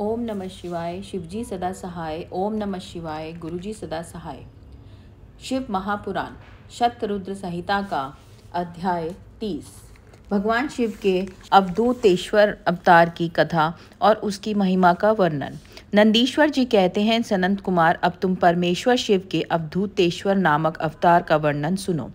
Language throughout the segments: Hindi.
ओम नमः शिवाय शिवजी सदा सहाय ओम नमः शिवाय गुरुजी सदा सहाय शिव महापुराण शतरुद्र संहिता का अध्याय तीस भगवान शिव के अवधूतेश्वर अवतार की कथा और उसकी महिमा का वर्णन नंदीश्वर जी कहते हैं सनंत कुमार अब तुम परमेश्वर शिव के अवधूतेश्वर नामक अवतार का वर्णन सुनो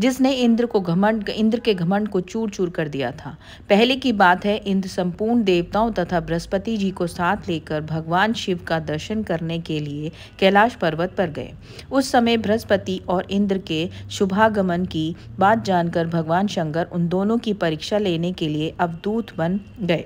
जिसने इंद्र को घमंड इंद्र के घमंड को चूर चूर कर दिया था पहले की बात है इंद्र संपूर्ण देवताओं तथा बृहस्पति जी को साथ लेकर भगवान शिव का दर्शन करने के लिए कैलाश पर्वत पर गए उस समय बृहस्पति और इंद्र के शुभागमन की बात जानकर भगवान शंकर उन दोनों की परीक्षा लेने के लिए अवधूत बन गए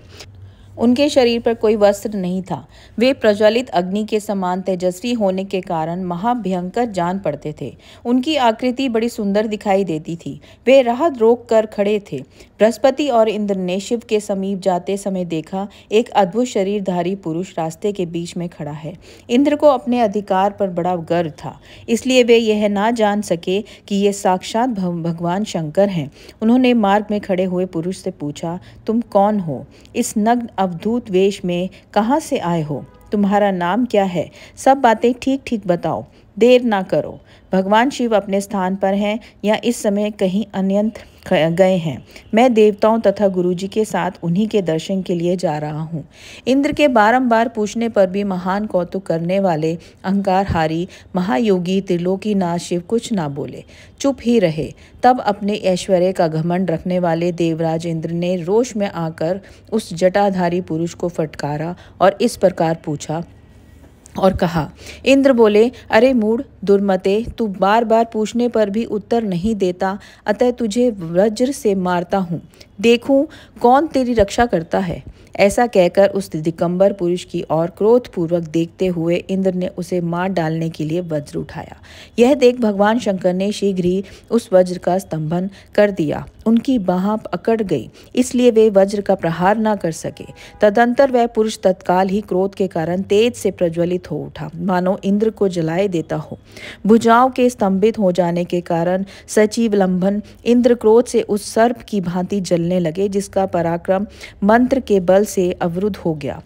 उनके शरीर पर कोई वस्त्र नहीं था वे प्रज्वलित अग्नि के समान तेजस्वी होने के कारण महाभयंकर जान पड़ते थे उनकी आकृति बड़ी सुंदर दिखाई देती थी वे राहत रोक कर खड़े थे बृहस्पति और इंद्र ने शिव के समीप जाते समय देखा एक अद्भुत शरीरधारी पुरुष रास्ते के बीच में खड़ा है इंद्र को अपने अधिकार पर बड़ा गर्व था इसलिए वे यह ना जान सके कि ये साक्षात भगवान शंकर हैं उन्होंने मार्ग में खड़े हुए पुरुष से पूछा तुम कौन हो इस नग्न अवधूत वेश में कहाँ से आए हो तुम्हारा नाम क्या है सब बातें ठीक ठीक बताओ देर ना करो भगवान शिव अपने स्थान पर हैं या इस समय कहीं अन्यंत गए हैं मैं देवताओं तथा गुरुजी के साथ उन्हीं के दर्शन के लिए जा रहा हूँ इंद्र के बारंबार पूछने पर भी महान कौतुक करने वाले अहंकारहारी महायोगी त्रिलोकी नाथ शिव कुछ ना बोले चुप ही रहे तब अपने ऐश्वर्य का घमंड रखने वाले देवराज इंद्र ने रोष में आकर उस जटाधारी पुरुष को फटकारा और इस प्रकार पूछा और कहा इंद्र बोले अरे मूढ़ दुर्मते तू बार बार पूछने पर भी उत्तर नहीं देता अतः तुझे वज्र से मारता हूँ देखूं कौन तेरी रक्षा करता है ऐसा कहकर उस दिगंबर पुरुष की ओर क्रोधपूर्वक देखते हुए इंद्र ने उसे मार डालने के लिए वज्र उठाया यह देख भगवान शंकर ने शीघ्र ही उस वज्र का स्तंभन कर दिया उनकी बाह अकड़ गई इसलिए वे वज्र का प्रहार ना कर सके तदंतर वह पुरुष तत्काल ही क्रोध के कारण तेज से प्रज्वलित हो उठा मानो इंद्र को जलाए देता हो भुजाओं के स्तंभित हो जाने के कारण सचिव लंबन इंद्र क्रोध से उस सर्प की भांति जल हिलने लगे जिसका पराक्रम मंत्र के बल से अवरुद्ध हो गया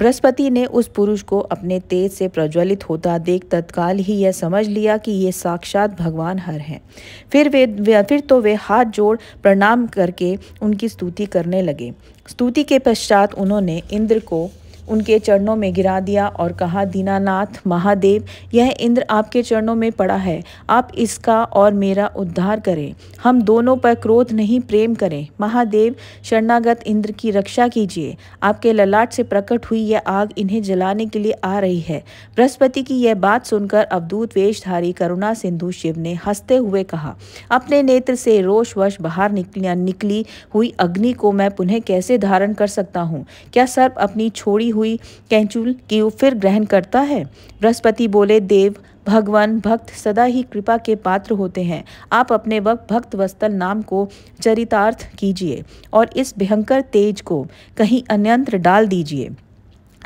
बृहस्पति ने उस पुरुष को अपने तेज से प्रज्वलित होता देख तत्काल ही यह समझ लिया कि ये साक्षात भगवान हर हैं फिर वे, वे फिर तो वे हाथ जोड़ प्रणाम करके उनकी स्तुति करने लगे स्तुति के पश्चात उन्होंने इंद्र को उनके चरणों में गिरा दिया और कहा दीनानाथ महादेव यह इंद्र आपके चरणों में पड़ा है आप इसका और मेरा उद्धार करें हम दोनों पर क्रोध नहीं प्रेम करें महादेव शरणागत इंद्र की रक्षा कीजिए आपके ललाट से प्रकट हुई यह आग इन्हें जलाने के लिए आ रही है बृहस्पति की यह बात सुनकर अवधूत वेशधारी करुणा सिंधु शिव ने हंसते हुए कहा अपने नेत्र से रोषवश बाहर निकली हुई अग्नि को मैं पुनः कैसे धारण कर सकता हूँ क्या सर्प अपनी छोड़ी हुई हुई कैंचुल की फिर ग्रहण करता है बृहस्पति बोले देव भगवान भक्त सदा ही कृपा के पात्र होते हैं आप अपने वक्त भक्त वस्तल नाम को चरितार्थ कीजिए और इस भयंकर तेज को कहीं अन्यंत्र डाल दीजिए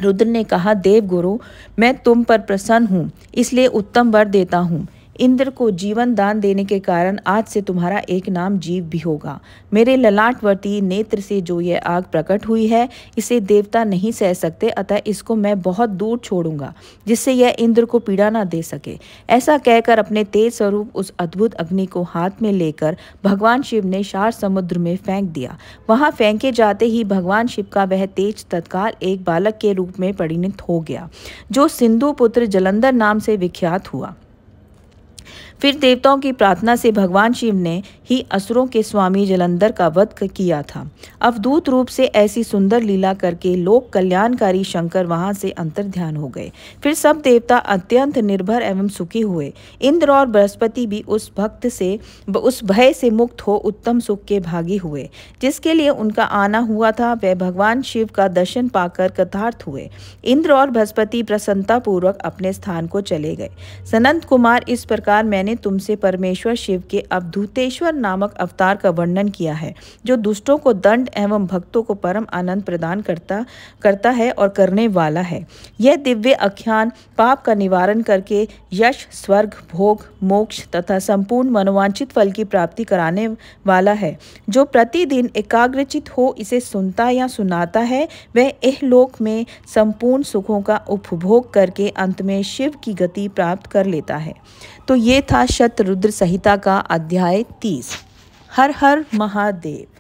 रुद्र ने कहा देव गुरु मैं तुम पर प्रसन्न हूँ इसलिए उत्तम वर देता हूँ इंद्र को जीवन दान देने के कारण आज से तुम्हारा एक नाम जीव भी होगा मेरे ललाटवर्ती नेत्र से जो यह आग प्रकट हुई है इसे देवता नहीं सह सकते अतः इसको मैं बहुत दूर छोड़ूंगा जिससे यह इंद्र को पीड़ा ना दे सके ऐसा कहकर अपने तेज स्वरूप उस अद्भुत अग्नि को हाथ में लेकर भगवान शिव ने शार समुद्र में फेंक दिया वहां फेंके जाते ही भगवान शिव का वह तेज तत्काल एक बालक के रूप में परिणित हो गया जो सिंधु पुत्र जलंधर नाम से विख्यात हुआ फिर देवताओं की प्रार्थना से भगवान शिव ने ही असुरों के स्वामी जलंधर का वध किया था अवधूत रूप से ऐसी सुंदर लीला करके लोक कल्याणकारी शंकर वहां से अंतर ध्यान हो गए फिर सब देवता अत्यंत निर्भर एवं सुखी हुए इंद्र और बृहस्पति भी उस भक्त से उस भय से मुक्त हो उत्तम सुख के भागी हुए जिसके लिए उनका आना हुआ था वह भगवान शिव का दर्शन पाकर कथार्थ हुए इंद्र और बृहस्पति प्रसन्नतापूर्वक अपने स्थान को चले गए सनंत कुमार इस प्रकार मैंने तुमसे परमेश्वर शिव के अवधूतेश्वर नामक अवतार का वर्णन किया है जो दुष्टों को दंड एवं भक्तों को परम आनंद प्रदान करता करता है और करने वाला है यह दिव्य आख्यान पाप का निवारण करके यश स्वर्ग भोग मोक्ष तथा संपूर्ण मनोवांछित फल की प्राप्ति कराने वाला है जो प्रतिदिन एकाग्रचित हो इसे सुनता या सुनाता है वह लोक में संपूर्ण सुखों का उपभोग करके अंत में शिव की गति प्राप्त कर लेता है तो ये था कथा शतरुद्र संहिता का अध्याय तीस हर हर महादेव